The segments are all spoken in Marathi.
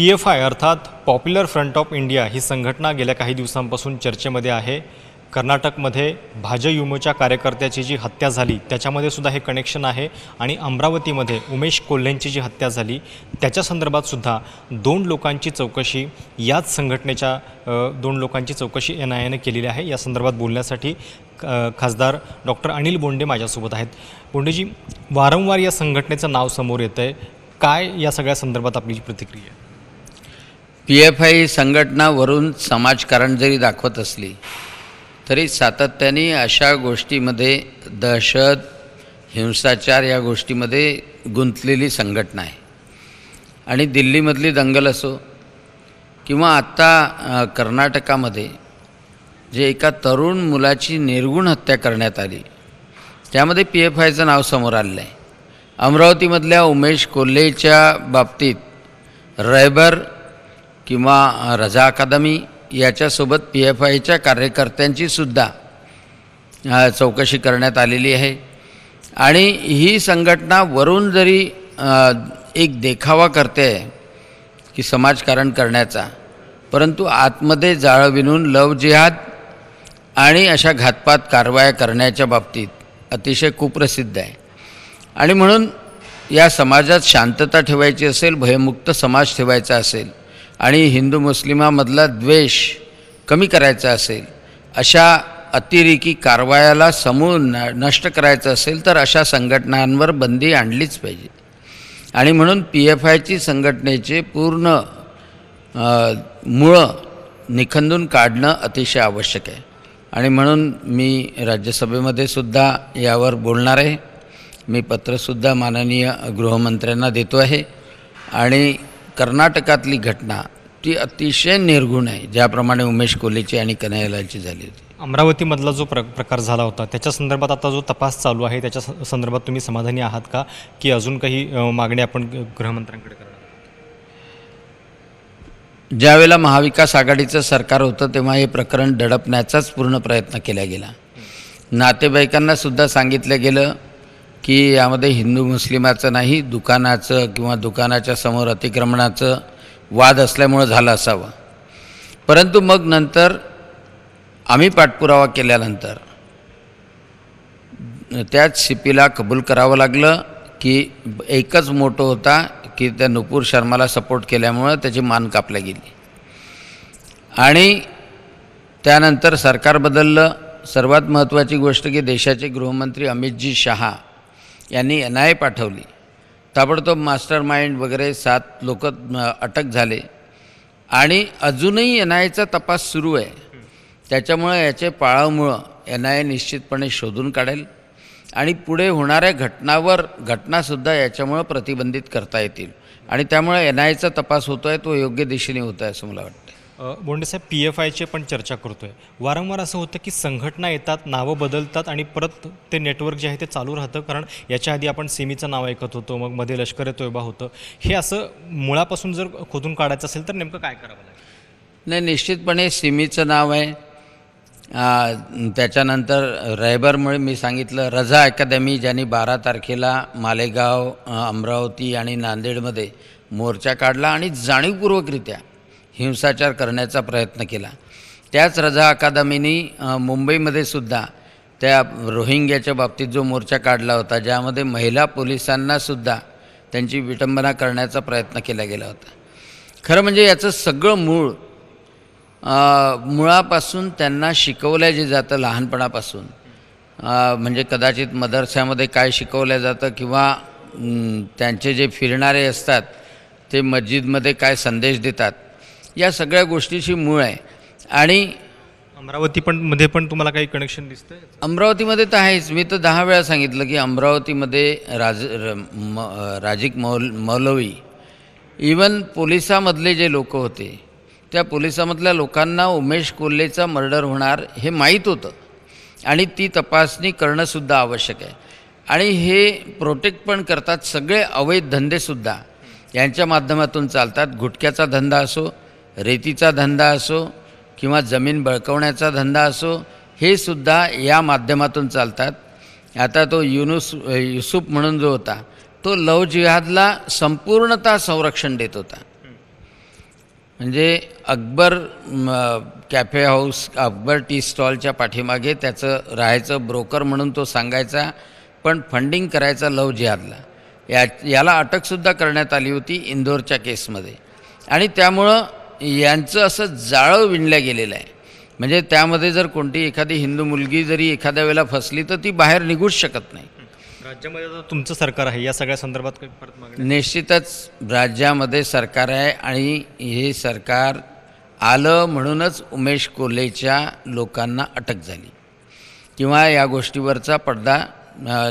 पी एफ आय अर्थात पॉप्युलर फ्रंट ऑफ इंडिया ही संघटना गेल्या काही दिवसांपासून चर्चेमध्ये आहे कर्नाटकमध्ये भाजयुमोच्या कार्यकर्त्याची जी हत्या झाली त्याच्यामध्ये सुद्धा हे कनेक्शन आहे आणि अमरावतीमध्ये उमेश कोल्हेंची जी हत्या झाली त्याच्या संदर्भात सुद्धा दोन लोकांची चौकशी याच संघटनेच्या दोन लोकांची चौकशी एन आय एनं केलेली आहे या संदर्भात बोलण्यासाठी खासदार डॉक्टर अनिल बोंडे माझ्यासोबत आहेत बोंडेजी वारंवार या संघटनेचं नाव समोर येतं आहे काय या सगळ्या संदर्भात आपली प्रतिक्रिया पी एफ आय संघटनावरून समाजकारण जरी दाखवत असली तरी सातत्याने अशा गोष्टीमध्ये दहशत हिंसाचार या गोष्टीमध्ये गुंतलेली संघटना आहे आणि दिल्लीमधली दंगल असो किंवा आत्ता कर्नाटकामध्ये जे एका तरुण मुलाची निर्गुण हत्या करण्यात आली त्यामध्ये पी एफ आयचं नाव समोर आलेलं आहे अमरावतीमधल्या उमेश कोल्हेच्या बाबतीत रैबर किंवा रजा अकादमी याच्यासोबत पी एफ आयच्या कार्यकर्त्यांची सुद्धा चौकशी करण्यात आलेली आहे आणि ही संघटना वरून जरी एक देखावा करते की समाजकारण करण्याचा परंतु आतमध्ये जाळं विणून लव जिहाद आणि अशा घातपात कारवाया करण्याच्या बाबतीत अतिशय कुप्रसिद्ध आहे आणि म्हणून या समाजात शांतता ठेवायची असेल भयमुक्त समाज ठेवायचा असेल आणि हिंदू मुस्लिमामधला द्वेष कमी करायचा असेल अशा अतिरेकी कारवायाला समूळ न नष्ट करायचं असेल तर अशा संघटनांवर बंदी आणलीच पाहिजे आणि म्हणून पी एफ आयची संघटनेचे पूर्ण मुळं निखंदून काढणं अतिशय आवश्यक आहे आणि म्हणून मी राज्यसभेमध्ये सुद्धा यावर बोलणार आहे मी पत्रसुद्धा माननीय गृहमंत्र्यांना देतो आहे आणि कर्नाटकातली घटना ती अतिशय निर्गुण आहे ज्याप्रमाणे उमेश कोलेची आणि कन्हैयालाची झाली होती अमरावतीमधला जो प्र प्रकार झाला होता त्याच्या संदर्भात आता जो तपास चालू आहे त्याच्या संदर्भात तुम्ही समाधानी आहात का की अजून काही मागणी आपण गृहमंत्र्यांकडे करणार ज्यावेळेला महाविकास आघाडीचं सरकार होतं तेव्हा हे प्रकरण दडपण्याचाच पूर्ण प्रयत्न केला गेला नातेवाईकांनासुद्धा सांगितलं गेलं की यामध्ये हिंदू मुस्लिमाचं नाही दुकानाचं किंवा दुकानाच्या समोर अतिक्रमणाचं वाद असल्यामुळं झालं असावं परंतु मग नंतर आम्ही पाठपुरावा केल्यानंतर त्याच शिपीला कबूल करावं लागलं की एकच मोठं होता की त्या नुपूर शर्माला सपोर्ट केल्यामुळं त्याची मान कापल्या गेली आणि त्यानंतर सरकार बदललं सर्वात महत्त्वाची गोष्ट की देशाचे गृहमंत्री अमितजी शहा यांनी एन आय पाठवली ताबडतोब मास्टर माइंड वगैरे सात लोक अटक झाले आणि अजूनही एन आयचा तपास सुरू आहे त्याच्यामुळं याचे पाळामुळं एन आय निश्चितपणे शोधून काढेल आणि पुढे होणाऱ्या घटनावर घटनासुद्धा याच्यामुळं प्रतिबंधित करता येतील आणि त्यामुळे एन आयचा तपास होतो आहे तो योग्य दिशेने होतो आहे असं मला वाटतं बोंडेसाहेब पी एफ आयचे पण चर्चा करतो आहे वारंवार असं होतं की संघटना येतात नावं बदलतात आणि परत ते नेटवर्क जे आहे ते चालू राहतं कारण याच्या आधी आपण सिमीचं नाव ऐकत होतो मग मध्ये लष्कर तोयबा होतं हे असं मुळापासून जर खोदून काढायचं असेल तर नेमकं काय करावं लागेल नाही निश्चितपणे सिमीचं नाव आहे त्याच्यानंतर रायबरमुळे मी सांगितलं रझा अकादमी ज्यांनी बारा तारखेला मालेगाव अमरावती आणि नांदेडमध्ये मोर्चा काढला आणि जाणीवपूर्वकरित्या हिंसाचार करण्याचा प्रयत्न केला त्याच रझा अकादमीनी मुंबईमध्ये सुद्धा त्या रोहिंग्याच्या बाबतीत जो मोर्चा काढला होता ज्यामध्ये महिला पोलिसांनासुद्धा त्यांची विटंबना करण्याचा प्रयत्न केला गेला होता खरं म्हणजे याचं सगळं मूळ मुळापासून त्यांना शिकवलं जे जातं लहानपणापासून म्हणजे कदाचित मदरसामध्ये काय शिकवलं जातं किंवा त्यांचे जे फिरणारे असतात ते मस्जिदमध्ये काय संदेश देतात या सगळ्या गोष्टीची मूळ आहे आणि अमरावती पण मध्ये पण तुम्हाला काही कनेक्शन दिसतं अमरावतीमध्ये तर आहेच मी तर दहा वेळा सांगितलं की अमरावतीमध्ये राज म राजिक मौल मौलवी इवन पोलिसामधले जे लोक होते त्या पोलिसामधल्या लोकांना उमेश कोल्हेचा मर्डर होणार हे माहीत होतं आणि ती तपासणी करणंसुद्धा आवश्यक आहे आणि हे प्रोटेक्ट पण करतात सगळे अवैध धंदेसुद्धा यांच्या माध्यमातून चालतात गुटख्याचा धंदा असो रेतीचा धंदा असो किंवा जमीन बळकवण्याचा धंदा असो हे सुद्धा या माध्यमातून चालतात आता तो युनुस युसुफ म्हणून जो होता तो लव जिहादला संपूर्णतः संरक्षण देत होता म्हणजे Akbar cafe house Akbar tea स्टॉलच्या पाठीमागे त्याचं राहायचं ब्रोकर म्हणून तो सांगायचा पण फंडिंग करायचा लव जिहादला या याला अटकसुद्धा करण्यात आली होती इंदोरच्या केसमध्ये आणि त्यामुळं यांचं असं जाळं विणलं गेलेलं आहे म्हणजे त्यामध्ये जर कोणती एखादी हिंदू मुलगी जरी एखाद्या वेळेला फसली तर ती बाहेर निघूच शकत नाही राज्यामध्ये तुमचं सरकार आहे या सगळ्या संदर्भात निश्चितच राज्यामध्ये सरकार आहे आणि हे सरकार आलं म्हणूनच उमेश कोल्हेच्या लोकांना अटक झाली किंवा या गोष्टीवरचा पडदा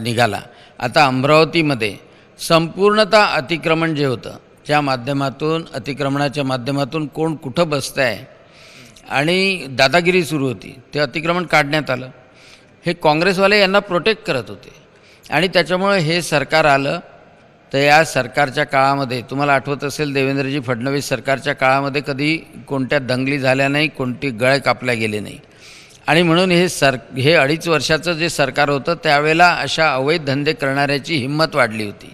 निघाला आता अमरावतीमध्ये संपूर्णतः अतिक्रमण जे होतं च्या माध्यमातून अतिक्रमणाच्या माध्यमातून कोण कुठं बसतं आहे आणि दादागिरी सुरू होती ते अतिक्रमण काढण्यात आलं हे काँग्रेसवाले यांना प्रोटेक्ट करत होते आणि त्याच्यामुळे हे सरकार आलं तर या सरकारच्या काळामध्ये तुम्हाला आठवत असेल देवेंद्रजी फडणवीस सरकारच्या काळामध्ये कधी कोणत्या दंगली झाल्या नाही कोणती गळे कापल्या गेले नाही आणि म्हणून हे सर हे अडीच वर्षाचं जे सरकार होतं त्यावेळेला अशा अवैध धंदे करणाऱ्याची हिंमत वाढली होती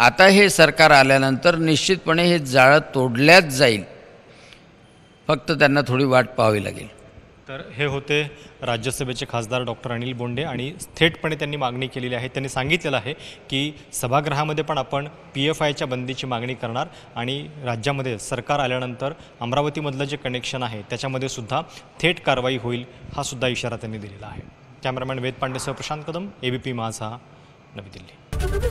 आता हे सरकार आल्यानंतर निश्चितपणे हे जाळं तोडल्याच जाईल फक्त त्यांना थोडी वाट पाहावी लागेल तर हे होते राज्यसभेचे खासदार डॉक्टर अनिल बोंडे आणि थेटपणे त्यांनी मागणी केलेली आहे त्यांनी सांगितलेलं आहे की सभागृहामध्ये पण आपण पी एफ आयच्या बंदीची मागणी करणार आणि राज्यामध्ये सरकार आल्यानंतर अमरावतीमधलं जे कनेक्शन आहे त्याच्यामध्ये सुद्धा थेट कारवाई होईल हा सुद्धा इशारा त्यांनी दिलेला आहे कॅमेरामॅन वेद पांडेसह प्रशांत कदम एबीपी माझा नवी दिल्ली